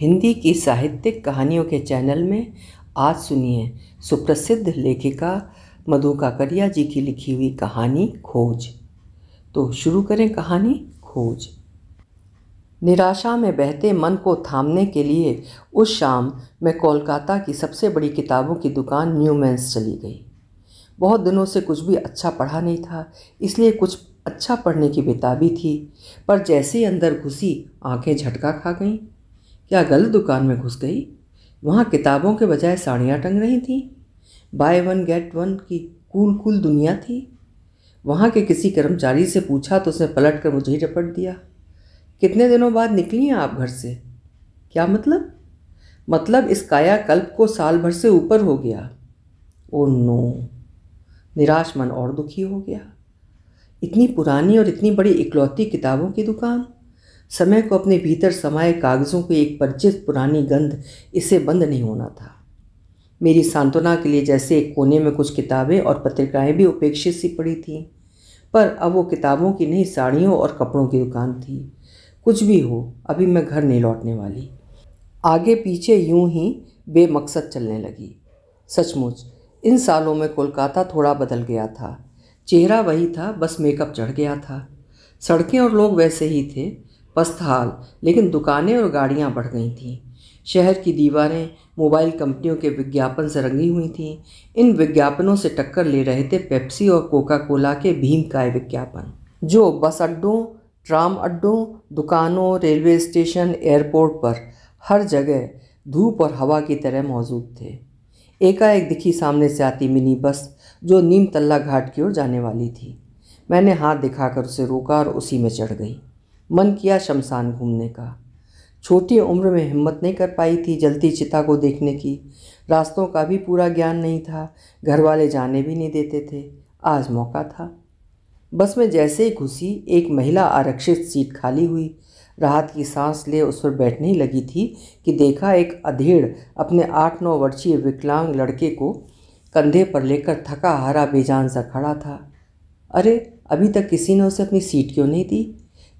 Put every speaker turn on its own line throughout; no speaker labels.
हिंदी की साहित्यिक कहानियों के चैनल में आज सुनिए सुप्रसिद्ध लेखिका मधु काकरिया जी की लिखी हुई कहानी खोज तो शुरू करें कहानी खोज निराशा में बहते मन को थामने के लिए उस शाम मैं कोलकाता की सबसे बड़ी किताबों की दुकान मैंस चली गई बहुत दिनों से कुछ भी अच्छा पढ़ा नहीं था इसलिए कुछ अच्छा पढ़ने की बेताबी थी पर जैसे ही अंदर घुसी आंखें झटका खा गईं क्या गलत दुकान में घुस गई वहाँ किताबों के बजाय साड़ियाँ टंग रही थीं बाय वन गेट वन की कूल कूल दुनिया थी वहाँ के किसी कर्मचारी से पूछा तो उसने पलट कर मुझे ही रपट दिया कितने दिनों बाद निकली हैं आप घर से क्या मतलब मतलब इस कायाकल्प को साल भर से ऊपर हो गया ओ नो निराश मन और दुखी हो गया इतनी पुरानी और इतनी बड़ी इकलौती किताबों की दुकान समय को अपने भीतर समाये कागज़ों की एक परिचित पुरानी गंध इसे बंद नहीं होना था मेरी सांत्वना के लिए जैसे एक कोने में कुछ किताबें और पत्रिकाएं भी उपेक्षित सी पड़ी थीं पर अब वो किताबों की नहीं साड़ियों और कपड़ों की दुकान थी कुछ भी हो अभी मैं घर नहीं लौटने वाली आगे पीछे यूं ही बेमकसद चलने लगी सचमुच इन सालों में कोलकाता थोड़ा बदल गया था चेहरा वही था बस मेकअप चढ़ गया था सड़कें और लोग वैसे ही थे हाल लेकिन दुकानें और गाड़ियाँ बढ़ गई थीं शहर की दीवारें मोबाइल कंपनियों के विज्ञापन से रंगी हुई थीं इन विज्ञापनों से टक्कर ले रहे थे पेप्सी और कोका कोला के भीम काय विज्ञापन जो बस अड्डों ट्राम अड्डों दुकानों रेलवे स्टेशन एयरपोर्ट पर हर जगह धूप और हवा की तरह मौजूद थे एकाएक दिखी सामने से आती मिनी बस जो नीम तल्ला घाट की ओर जाने वाली थी मैंने हाथ दिखाकर उसे रोका और उसी में चढ़ गई मन किया शमशान घूमने का छोटी उम्र में हिम्मत नहीं कर पाई थी जलती चिता को देखने की रास्तों का भी पूरा ज्ञान नहीं था घर वाले जाने भी नहीं देते थे आज मौका था बस में जैसे ही घुसी एक महिला आरक्षित सीट खाली हुई राहत की सांस ले उस पर बैठने ही लगी थी कि देखा एक अधेड़ अपने आठ नौ वर्षीय विकलांग लड़के को कंधे पर लेकर थका हारा बेजान सा खड़ा था अरे अभी तक किसी ने उसे अपनी सीट क्यों नहीं दी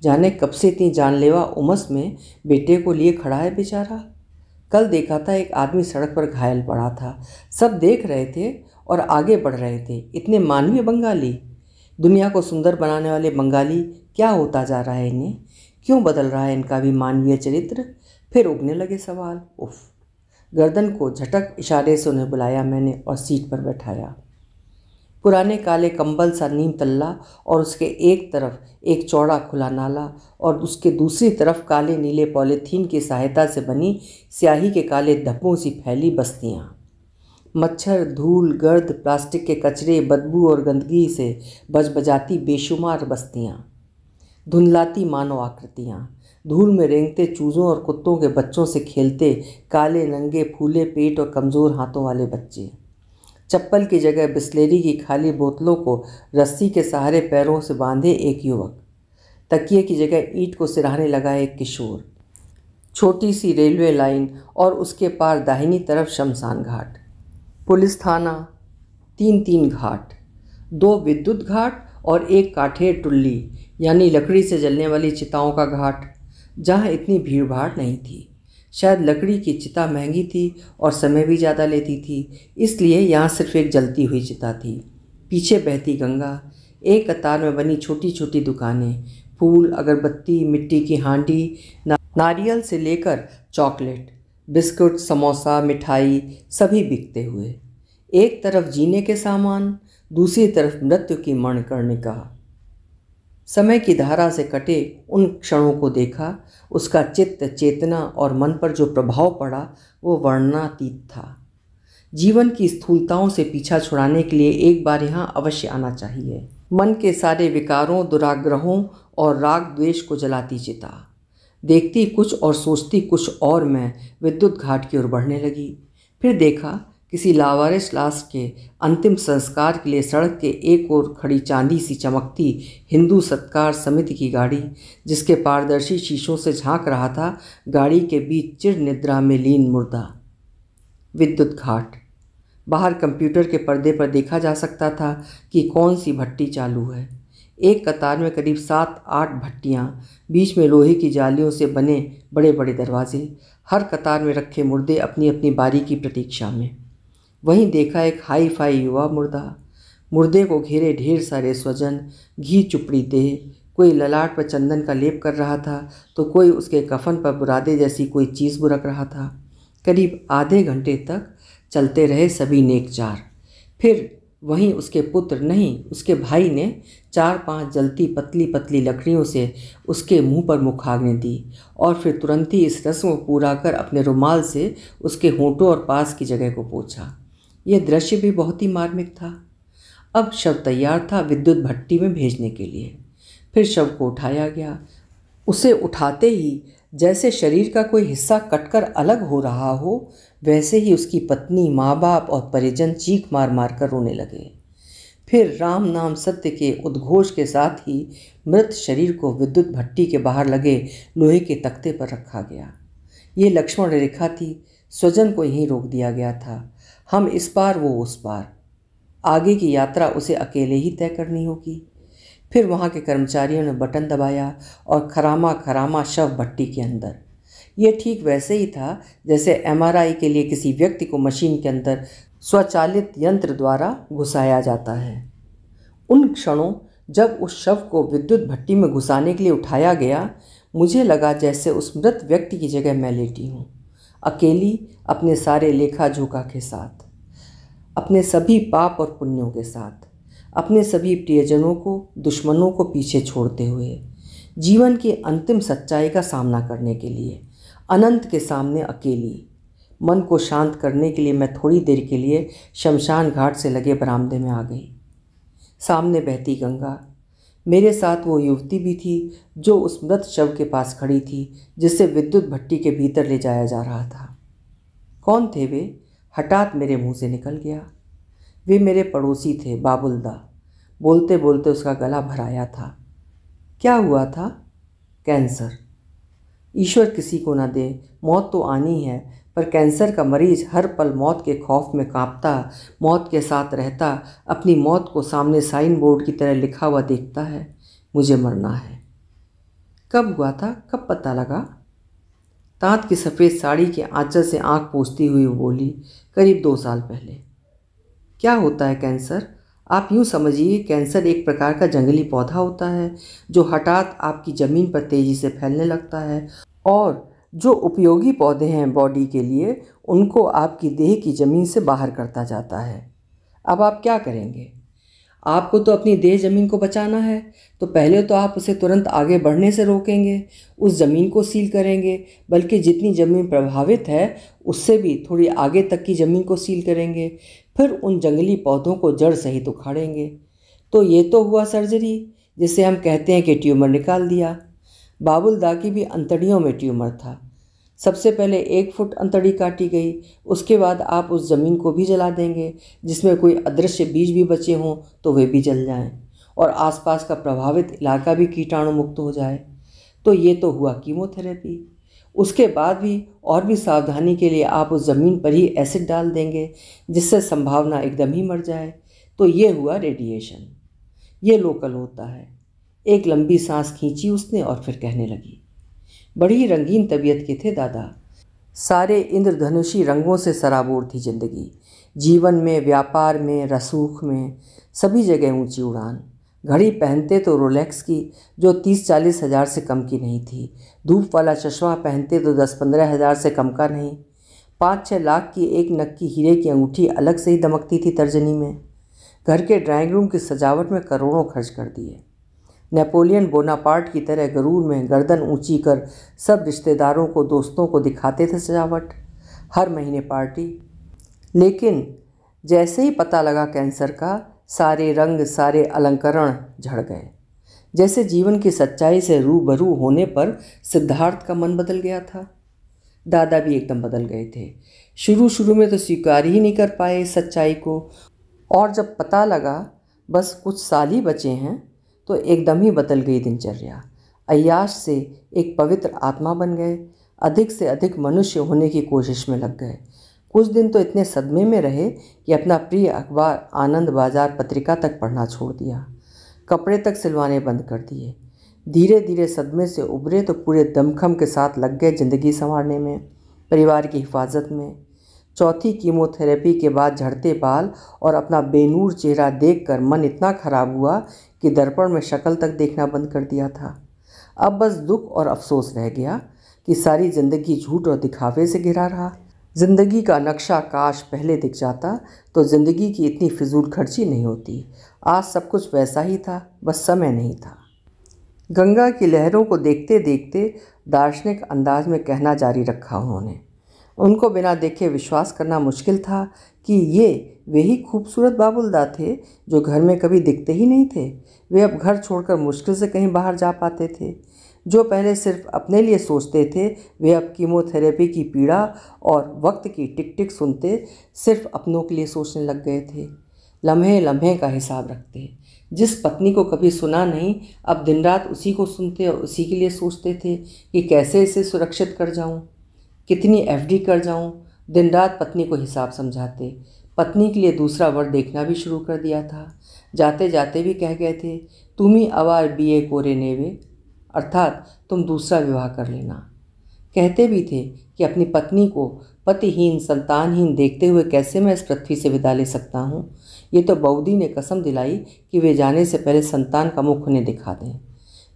जाने कब से इतनी जानलेवा उमस में बेटे को लिए खड़ा है बेचारा कल देखा था एक आदमी सड़क पर घायल पड़ा था सब देख रहे थे और आगे बढ़ रहे थे इतने मानवीय बंगाली दुनिया को सुंदर बनाने वाले बंगाली क्या होता जा रहा है इन्हें क्यों बदल रहा है इनका भी मानवीय चरित्र फिर उगने लगे सवाल उफ गर्दन को झटक इशारे से उन्हें बुलाया मैंने और सीट पर बैठाया पुराने काले कंबल सा नीम तल्ला और उसके एक तरफ एक चौड़ा खुला नाला और उसके दूसरी तरफ काले नीले पॉलीथीन की सहायता से बनी स्याही के काले धब्बों सी फैली बस्तियाँ मच्छर धूल गर्द प्लास्टिक के कचरे बदबू और गंदगी से बज बजाती बेशुमार बस्तियाँ धुंधलाती मानव आकृतियाँ धूल में रेंगते चूज़ों और कुत्तों के बच्चों से खेलते काले नंगे फूले पेट और कमज़ोर हाथों वाले बच्चे चप्पल की जगह बिस्लेरी की खाली बोतलों को रस्सी के सहारे पैरों से बांधे एक युवक तकिए की जगह ईंट को सिराहने लगा एक किशोर छोटी सी रेलवे लाइन और उसके पार दाहिनी तरफ शमशान घाट पुलिस थाना तीन तीन घाट दो विद्युत घाट और एक काठेर टुल्ली यानी लकड़ी से जलने वाली चिताओं का घाट जहाँ इतनी भीड़ भाड़ नहीं थी शायद लकड़ी की चिता महंगी थी और समय भी ज़्यादा लेती थी इसलिए यहाँ सिर्फ एक जलती हुई चिता थी पीछे बहती गंगा एक कतार में बनी छोटी छोटी दुकानें फूल अगरबत्ती मिट्टी की हांडी नारियल से लेकर चॉकलेट बिस्कुट समोसा मिठाई सभी बिकते हुए एक तरफ जीने के सामान दूसरी तरफ मृत्यु की मणकर्णिका समय की धारा से कटे उन क्षणों को देखा उसका चित्त चेतना और मन पर जो प्रभाव पड़ा वो वर्णनातीत था जीवन की स्थूलताओं से पीछा छुड़ाने के लिए एक बार यहाँ अवश्य आना चाहिए मन के सारे विकारों दुराग्रहों और राग द्वेष को जलाती चिता देखती कुछ और सोचती कुछ और मैं विद्युत घाट की ओर बढ़ने लगी फिर देखा किसी लावारिस लाश के अंतिम संस्कार के लिए सड़क के एक ओर खड़ी चांदी सी चमकती हिंदू सत्कार समिति की गाड़ी जिसके पारदर्शी शीशों से झांक रहा था गाड़ी के बीच चिर निद्रा में लीन मुर्दा विद्युत घाट बाहर कंप्यूटर के पर्दे पर देखा जा सकता था कि कौन सी भट्टी चालू है एक कतार में करीब सात आठ भट्टियाँ बीच में लोहे की जालियों से बने बड़े बड़े दरवाजे हर कतार में रखे मुर्दे अपनी अपनी बारी की प्रतीक्षा में वहीं देखा एक हाई फाई युवा मुर्दा मुर्दे को घेरे ढेर सारे स्वजन घी चुपड़ी दे कोई ललाट पर चंदन का लेप कर रहा था तो कोई उसके कफन पर बुरादे जैसी कोई चीज़ बुरक रहा था करीब आधे घंटे तक चलते रहे सभी नेक चार फिर वहीं उसके पुत्र नहीं उसके भाई ने चार पांच जलती पतली पतली लकड़ियों से उसके मुंह पर मुखाग्नि दी और फिर तुरंत ही इस रस्म को पूरा कर अपने रुमाल से उसके होंठों और पास की जगह को पोछा यह दृश्य भी बहुत ही मार्मिक था अब शव तैयार था विद्युत भट्टी में भेजने के लिए फिर शव को उठाया गया उसे उठाते ही जैसे शरीर का कोई हिस्सा कटकर अलग हो रहा हो वैसे ही उसकी पत्नी माँ बाप और परिजन चीख मार मार कर रोने लगे फिर राम नाम सत्य के उद्घोष के साथ ही मृत शरीर को विद्युत भट्टी के बाहर लगे लोहे के तख्ते पर रखा गया ये लक्ष्मण रेखा थी स्वजन को यहीं रोक दिया गया था हम इस पार वो उस पार आगे की यात्रा उसे अकेले ही तय करनी होगी फिर वहाँ के कर्मचारियों ने बटन दबाया और खरामा खरामा शव भट्टी के अंदर ये ठीक वैसे ही था जैसे एमआरआई के लिए किसी व्यक्ति को मशीन के अंदर स्वचालित यंत्र द्वारा घुसाया जाता है उन क्षणों जब उस शव को विद्युत भट्टी में घुसाने के लिए उठाया गया मुझे लगा जैसे उस मृत व्यक्ति की जगह मैं लेटी हूँ अकेली अपने सारे लेखा झोंका के साथ अपने सभी पाप और पुण्यों के साथ अपने सभी प्रियजनों को दुश्मनों को पीछे छोड़ते हुए जीवन की अंतिम सच्चाई का सामना करने के लिए अनंत के सामने अकेली मन को शांत करने के लिए मैं थोड़ी देर के लिए शमशान घाट से लगे बरामदे में आ गई सामने बहती गंगा मेरे साथ वो युवती भी थी जो उस मृत शव के पास खड़ी थी जिसे विद्युत भट्टी के भीतर ले जाया जा रहा था कौन थे वे हठात मेरे मुंह से निकल गया वे मेरे पड़ोसी थे बाबुलदा बोलते बोलते उसका गला भराया था क्या हुआ था कैंसर ईश्वर किसी को ना दे मौत तो आनी है पर कैंसर का मरीज हर पल मौत के खौफ में कांपता मौत के साथ रहता अपनी मौत को सामने साइन बोर्ड की तरह लिखा हुआ देखता है मुझे मरना है कब हुआ था कब पता लगा तांत की सफ़ेद साड़ी के आंचल से आंख पोसती हुई बोली करीब दो साल पहले क्या होता है कैंसर आप यूँ समझिए कैंसर एक प्रकार का जंगली पौधा होता है जो हठात आपकी ज़मीन पर तेज़ी से फैलने लगता है और जो उपयोगी पौधे हैं बॉडी के लिए उनको आपकी देह की ज़मीन से बाहर करता जाता है अब आप क्या करेंगे आपको तो अपनी देह ज़मीन को बचाना है तो पहले तो आप उसे तुरंत आगे बढ़ने से रोकेंगे उस ज़मीन को सील करेंगे बल्कि जितनी ज़मीन प्रभावित है उससे भी थोड़ी आगे तक की ज़मीन को सील करेंगे फिर उन जंगली पौधों को जड़ सहित तो उखाड़ेंगे तो ये तो हुआ सर्जरी जिसे हम कहते हैं कि ट्यूमर निकाल दिया बाबुलदा की भी अंतड़ियों में ट्यूमर था सबसे पहले एक फुट अंतड़ी काटी गई उसके बाद आप उस ज़मीन को भी जला देंगे जिसमें कोई अदृश्य बीज भी बचे हों तो वे भी जल जाएं और आसपास का प्रभावित इलाका भी कीटाणु मुक्त हो जाए तो ये तो हुआ कीमोथेरेपी उसके बाद भी और भी सावधानी के लिए आप उस ज़मीन पर ही एसिड डाल देंगे जिससे संभावना एकदम ही मर जाए तो ये हुआ रेडिएशन ये लोकल होता है एक लंबी सांस खींची उसने और फिर कहने लगी बड़ी रंगीन तबीयत के थे दादा सारे इंद्रधनुषी रंगों से सराबोर थी जिंदगी जीवन में व्यापार में रसूख में सभी जगह ऊंची उड़ान घड़ी पहनते तो रोलेक्स की जो तीस चालीस हज़ार से कम की नहीं थी धूप वाला चश्मा पहनते तो दस पंद्रह हज़ार से कम का नहीं पाँच छः लाख की एक नक्की हीरे की अंगूठी अलग से ही दमकती थी तर्जनी में घर के ड्राइंग रूम की सजावट में करोड़ों खर्च कर दिए नेपोलियन बोनापार्ट की तरह गरूर में गर्दन ऊंची कर सब रिश्तेदारों को दोस्तों को दिखाते थे सजावट हर महीने पार्टी लेकिन जैसे ही पता लगा कैंसर का सारे रंग सारे अलंकरण झड़ गए जैसे जीवन की सच्चाई से रूबरू होने पर सिद्धार्थ का मन बदल गया था दादा भी एकदम बदल गए थे शुरू शुरू में तो स्वीकार ही नहीं कर पाए सच्चाई को और जब पता लगा बस कुछ साल ही बचे हैं तो एकदम ही बदल गई दिनचर्या अयाश से एक पवित्र आत्मा बन गए अधिक से अधिक मनुष्य होने की कोशिश में लग गए कुछ दिन तो इतने सदमे में रहे कि अपना प्रिय अखबार आनंद बाजार पत्रिका तक पढ़ना छोड़ दिया कपड़े तक सिलवाने बंद कर दिए धीरे धीरे सदमे से उभरे तो पूरे दमखम के साथ लग गए ज़िंदगी संवारने में परिवार की हिफाजत में चौथी कीमोथेरेपी के बाद झड़ते बाल और अपना बेनूर चेहरा देखकर मन इतना खराब हुआ कि दर्पण में शक्ल तक देखना बंद कर दिया था अब बस दुख और अफसोस रह गया कि सारी ज़िंदगी झूठ और दिखावे से घिरा रहा ज़िंदगी का नक्शा काश पहले दिख जाता तो ज़िंदगी की इतनी फिजूल खर्ची नहीं होती आज सब कुछ वैसा ही था बस समय नहीं था गंगा की लहरों को देखते देखते दार्शनिक अंदाज में कहना जारी रखा उन्होंने उनको बिना देखे विश्वास करना मुश्किल था कि ये वही खूबसूरत बाबुलदा थे जो घर में कभी दिखते ही नहीं थे वे अब घर छोड़कर मुश्किल से कहीं बाहर जा पाते थे जो पहले सिर्फ अपने लिए सोचते थे वे अब कीमोथेरेपी की पीड़ा और वक्त की टिक टिक सुनते सिर्फ अपनों के लिए सोचने लग गए थे लम्हे लम्हे का हिसाब रखते जिस पत्नी को कभी सुना नहीं अब दिन रात उसी को सुनते और उसी के लिए सोचते थे कि कैसे इसे सुरक्षित कर जाऊं कितनी एफडी कर जाऊं दिन रात पत्नी को हिसाब समझाते पत्नी के लिए दूसरा वर्ड देखना भी शुरू कर दिया था जाते जाते भी कह गए थे तुम ही अवार बी ए कोरे नेवे अर्थात तुम दूसरा विवाह कर लेना कहते भी थे कि अपनी पत्नी को पतिहीन संतानहीन देखते हुए कैसे मैं इस पृथ्वी से विदा ले सकता हूँ ये तो बऊदी ने कसम दिलाई कि वे जाने से पहले संतान का मुख उन्हें दिखा दें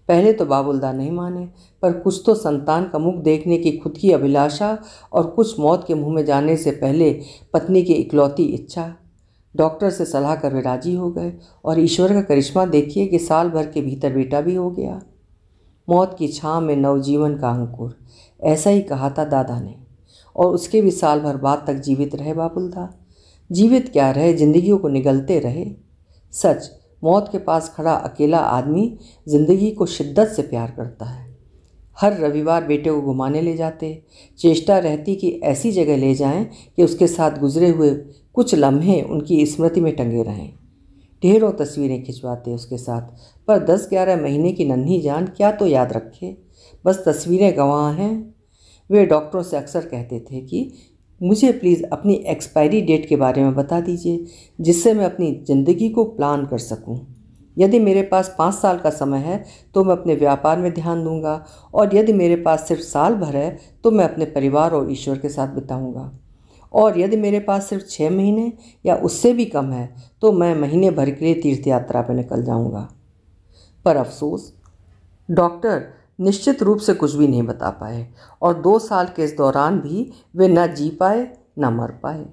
पहले तो बाबुलदा नहीं माने पर कुछ तो संतान का मुख देखने की खुद की अभिलाषा और कुछ मौत के मुंह में जाने से पहले पत्नी की इकलौती इच्छा डॉक्टर से सलाह कर वे राजी हो गए और ईश्वर का करिश्मा देखिए कि साल भर के भीतर बेटा भी हो गया मौत की छाँ में नवजीवन का अंकुर ऐसा ही कहा था दादा ने और उसके भी साल भर बाद तक जीवित रहे बाबुलदा जीवित क्या रहे जिंदगियों को निगलते रहे सच मौत के पास खड़ा अकेला आदमी ज़िंदगी को शिद्दत से प्यार करता है हर रविवार बेटे को घुमाने ले जाते चेष्टा रहती कि ऐसी जगह ले जाएं कि उसके साथ गुजरे हुए कुछ लम्हे उनकी स्मृति में टंगे रहें ढेरों तस्वीरें खिंचवाते उसके साथ पर दस ग्यारह महीने की नन्ही जान क्या तो याद रखे बस तस्वीरें गवाह हैं वे डॉक्टरों से अक्सर कहते थे कि मुझे प्लीज़ अपनी एक्सपायरी डेट के बारे में बता दीजिए जिससे मैं अपनी ज़िंदगी को प्लान कर सकूं। यदि मेरे पास पाँच साल का समय है तो मैं अपने व्यापार में ध्यान दूंगा और यदि मेरे पास सिर्फ साल भर है तो मैं अपने परिवार और ईश्वर के साथ बिताऊंगा और यदि मेरे पास सिर्फ छः महीने या उससे भी कम है तो मैं महीने भर के लिए तीर्थ यात्रा पर निकल जाऊँगा पर अफसोस डॉक्टर निश्चित रूप से कुछ भी नहीं बता पाए और दो साल के इस दौरान भी वे न जी पाए न मर पाए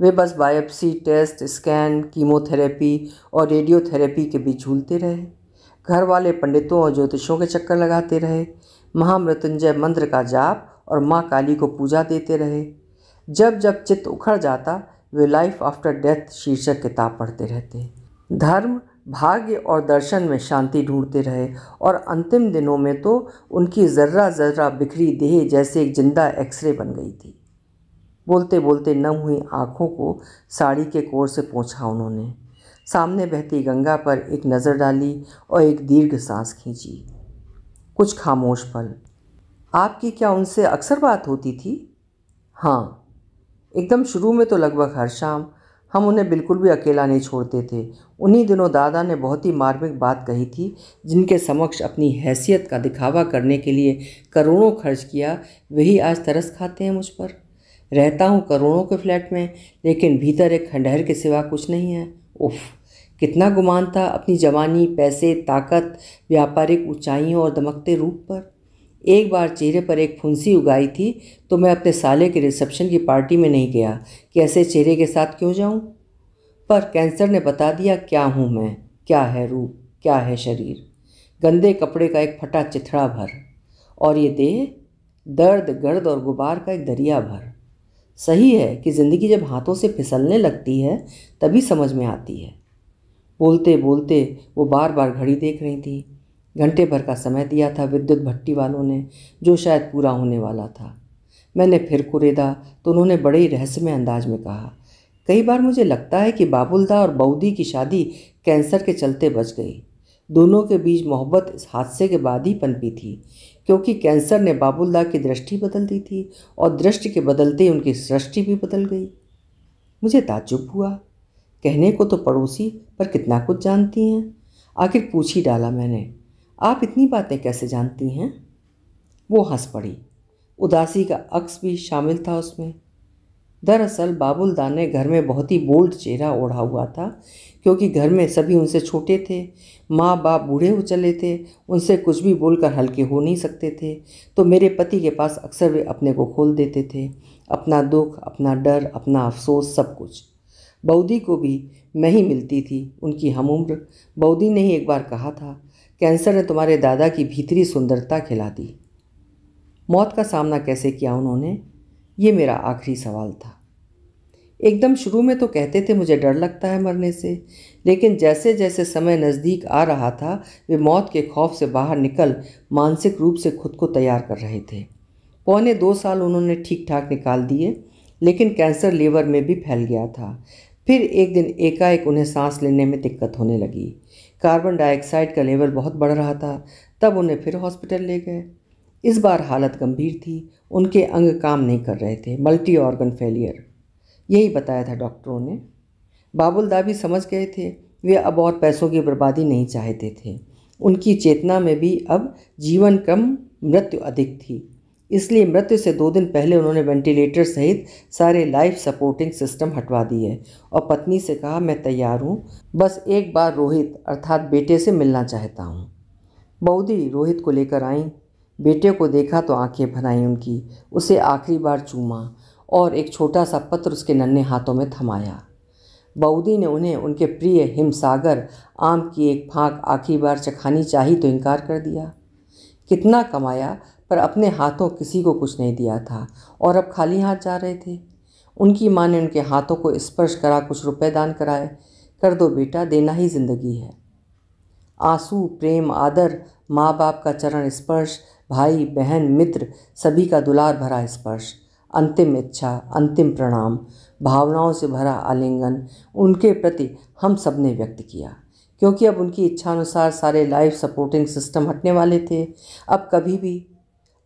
वे बस बायोप्सी टेस्ट स्कैन कीमोथेरेपी और रेडियोथेरेपी के बीच झूलते रहे घर वाले पंडितों और ज्योतिषों के चक्कर लगाते रहे महामृत्युंजय मंत्र का जाप और माँ काली को पूजा देते रहे जब जब चित्त उखड़ जाता वे लाइफ आफ्टर डेथ शीर्षक किताब पढ़ते रहते धर्म भाग्य और दर्शन में शांति ढूंढते रहे और अंतिम दिनों में तो उनकी ज़र्रा ज़र्रा बिखरी देह जैसे एक जिंदा एक्सरे बन गई थी बोलते बोलते नम हुई आँखों को साड़ी के कोर से पहुँचा उन्होंने सामने बहती गंगा पर एक नज़र डाली और एक दीर्घ सांस खींची कुछ खामोश पल आपकी क्या उनसे अक्सर बात होती थी हाँ एकदम शुरू में तो लगभग हर शाम हम उन्हें बिल्कुल भी अकेला नहीं छोड़ते थे उन्हीं दिनों दादा ने बहुत ही मार्मिक बात कही थी जिनके समक्ष अपनी हैसियत का दिखावा करने के लिए करोड़ों खर्च किया वही आज तरस खाते हैं मुझ पर रहता हूँ करोड़ों के फ्लैट में लेकिन भीतर एक खंडहर के सिवा कुछ नहीं है उफ़ कितना गुमान था अपनी जवानी पैसे ताकत व्यापारिक ऊंचाइयों और दमकते रूप पर एक बार चेहरे पर एक फुंसी उगाई थी तो मैं अपने साले के रिसेप्शन की पार्टी में नहीं गया कि ऐसे चेहरे के साथ क्यों जाऊं पर कैंसर ने बता दिया क्या हूं मैं क्या है रूप क्या है शरीर गंदे कपड़े का एक फटा चिथड़ा भर और ये देह दर्द गर्द और गुबार का एक दरिया भर सही है कि ज़िंदगी जब हाथों से फिसलने लगती है तभी समझ में आती है बोलते बोलते वो बार बार घड़ी देख रही थी घंटे भर का समय दिया था विद्युत भट्टी वालों ने जो शायद पूरा होने वाला था मैंने फिर कुरेदा तो उन्होंने बड़े ही रहस्यमय अंदाज में कहा कई बार मुझे लगता है कि बाबुलदा और बऊदी की शादी कैंसर के चलते बच गई दोनों के बीच मोहब्बत इस हादसे के बाद ही पनपी थी क्योंकि कैंसर ने बाबुलदा की दृष्टि बदल दी थी और दृष्टि के बदलते ही उनकी सृष्टि भी बदल गई मुझे ताज्जुब हुआ कहने को तो पड़ोसी पर कितना कुछ जानती हैं आखिर पूछ ही डाला मैंने आप इतनी बातें कैसे जानती हैं वो हंस पड़ी उदासी का अक्स भी शामिल था उसमें दरअसल बाबुलदान ने घर में बहुत ही बोल्ड चेहरा ओढ़ा हुआ था क्योंकि घर में सभी उनसे छोटे थे माँ बाप बूढ़े हो चले थे उनसे कुछ भी बोलकर हल्के हो नहीं सकते थे तो मेरे पति के पास अक्सर वे अपने को खोल देते थे अपना दुख अपना डर अपना अफसोस सब कुछ बौद्धी को भी मैं ही मिलती थी उनकी हम उम्र बौद्धी ने ही एक बार कहा था कैंसर ने तुम्हारे दादा की भीतरी सुंदरता खिला दी मौत का सामना कैसे किया उन्होंने ये मेरा आखिरी सवाल था एकदम शुरू में तो कहते थे मुझे डर लगता है मरने से लेकिन जैसे जैसे समय नज़दीक आ रहा था वे मौत के खौफ से बाहर निकल मानसिक रूप से खुद को तैयार कर रहे थे पौने दो साल उन्होंने ठीक ठाक निकाल दिए लेकिन कैंसर लीवर में भी फैल गया था फिर एक दिन एकाएक उन्हें सांस लेने में दिक्कत होने लगी कार्बन डाइऑक्साइड का लेवल बहुत बढ़ रहा था तब उन्हें फिर हॉस्पिटल ले गए इस बार हालत गंभीर थी उनके अंग काम नहीं कर रहे थे मल्टी ऑर्गन फेलियर यही बताया था डॉक्टरों ने बाबुल भी समझ गए थे वे अब और पैसों की बर्बादी नहीं चाहते थे उनकी चेतना में भी अब जीवन कम मृत्यु अधिक थी इसलिए मृत्यु से दो दिन पहले उन्होंने वेंटिलेटर सहित सारे लाइफ सपोर्टिंग सिस्टम हटवा दिए और पत्नी से कहा मैं तैयार हूँ बस एक बार रोहित अर्थात बेटे से मिलना चाहता हूँ बहुदी रोहित को लेकर आई बेटे को देखा तो आंखें भनाई उनकी उसे आखिरी बार चूमा और एक छोटा सा पत्र उसके नन्हे हाथों में थमाया बऊदी ने उन्हें उनके प्रिय हिमसागर आम की एक फांक आखिरी बार चखानी चाही तो इनकार कर दिया कितना कमाया पर अपने हाथों किसी को कुछ नहीं दिया था और अब खाली हाथ जा रहे थे उनकी माँ ने उनके हाथों को स्पर्श करा कुछ रुपए दान कराए कर दो बेटा देना ही जिंदगी है आंसू प्रेम आदर माँ बाप का चरण स्पर्श भाई बहन मित्र सभी का दुलार भरा स्पर्श अंतिम इच्छा अंतिम प्रणाम भावनाओं से भरा आलिंगन उनके प्रति हम सब ने व्यक्त किया क्योंकि अब उनकी इच्छानुसार सारे लाइफ सपोर्टिंग सिस्टम हटने वाले थे अब कभी भी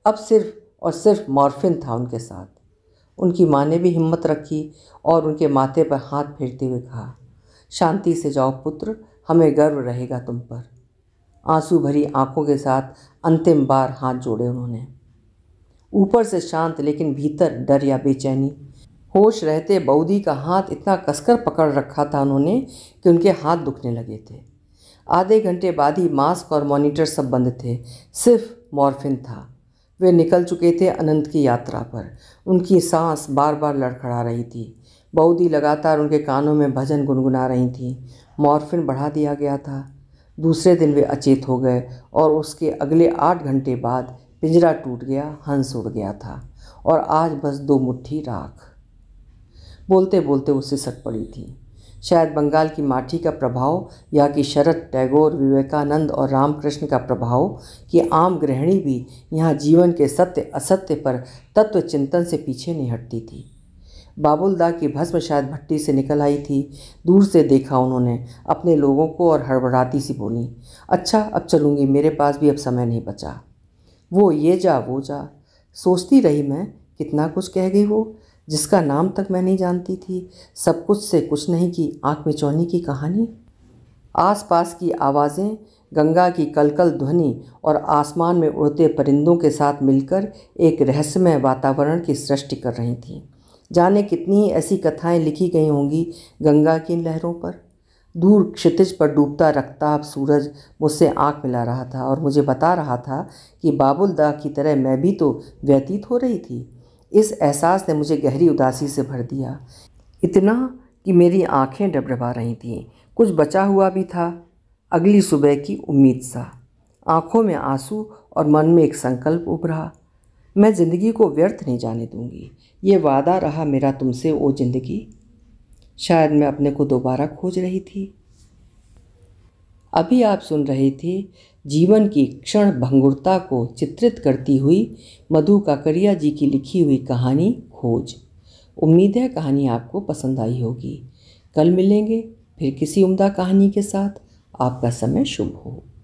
अब सिर्फ और सिर्फ मॉर्फिन था उनके साथ उनकी माँ ने भी हिम्मत रखी और उनके माथे पर हाथ फेरते हुए कहा शांति से जाओ पुत्र हमें गर्व रहेगा तुम पर आंसू भरी आंखों के साथ अंतिम बार हाथ जोड़े उन्होंने ऊपर से शांत लेकिन भीतर डर या बेचैनी होश रहते बऊदी का हाथ इतना कसकर पकड़ रखा था उन्होंने कि उनके हाथ दुखने लगे थे आधे घंटे बाद ही मास्क और मॉनिटर सब बंद थे सिर्फ मॉर्फिन था वे निकल चुके थे अनंत की यात्रा पर उनकी सांस बार बार लड़खड़ा रही थी बहुदी लगातार उनके कानों में भजन गुनगुना रही थी मॉर्फिन बढ़ा दिया गया था दूसरे दिन वे अचेत हो गए और उसके अगले आठ घंटे बाद पिंजरा टूट गया हंस उड़ गया था और आज बस दो मुट्ठी राख बोलते बोलते उसे सट पड़ी थी शायद बंगाल की माटी का प्रभाव या कि शरद टैगोर विवेकानंद और रामकृष्ण का प्रभाव कि आम गृहिणी भी यहाँ जीवन के सत्य असत्य पर तत्व चिंतन से पीछे नहीं हटती थी बाबुलदा की भस्म शायद भट्टी से निकल आई थी दूर से देखा उन्होंने अपने लोगों को और हड़बड़ाती सी बोली अच्छा अब चलूँगी मेरे पास भी अब समय नहीं बचा वो ये जा वो जा सोचती रही मैं कितना कुछ कह गई वो जिसका नाम तक मैं नहीं जानती थी सब कुछ से कुछ नहीं की आँख में चौनी की कहानी आसपास की आवाज़ें गंगा की कलकल ध्वनि और आसमान में उड़ते परिंदों के साथ मिलकर एक रहस्यमय वातावरण की सृष्टि कर रही थी जाने कितनी ही ऐसी कथाएं लिखी गई होंगी गंगा की इन लहरों पर दूर क्षितिज पर डूबता रखताब सूरज मुझसे आँख मिला रहा था और मुझे बता रहा था कि बाबुलदा की तरह मैं भी तो व्यतीत हो रही थी इस एहसास ने मुझे गहरी उदासी से भर दिया इतना कि मेरी आंखें डबडबा रही थीं कुछ बचा हुआ भी था अगली सुबह की उम्मीद सा आंखों में आंसू और मन में एक संकल्प उभरा मैं ज़िंदगी को व्यर्थ नहीं जाने दूंगी ये वादा रहा मेरा तुमसे वो ज़िंदगी शायद मैं अपने को दोबारा खोज रही थी अभी आप सुन रही थी जीवन की क्षण भंगुरता को चित्रित करती हुई मधु काकरिया जी की लिखी हुई कहानी खोज उम्मीद है कहानी आपको पसंद आई होगी कल मिलेंगे फिर किसी उम्दा कहानी के साथ आपका समय शुभ हो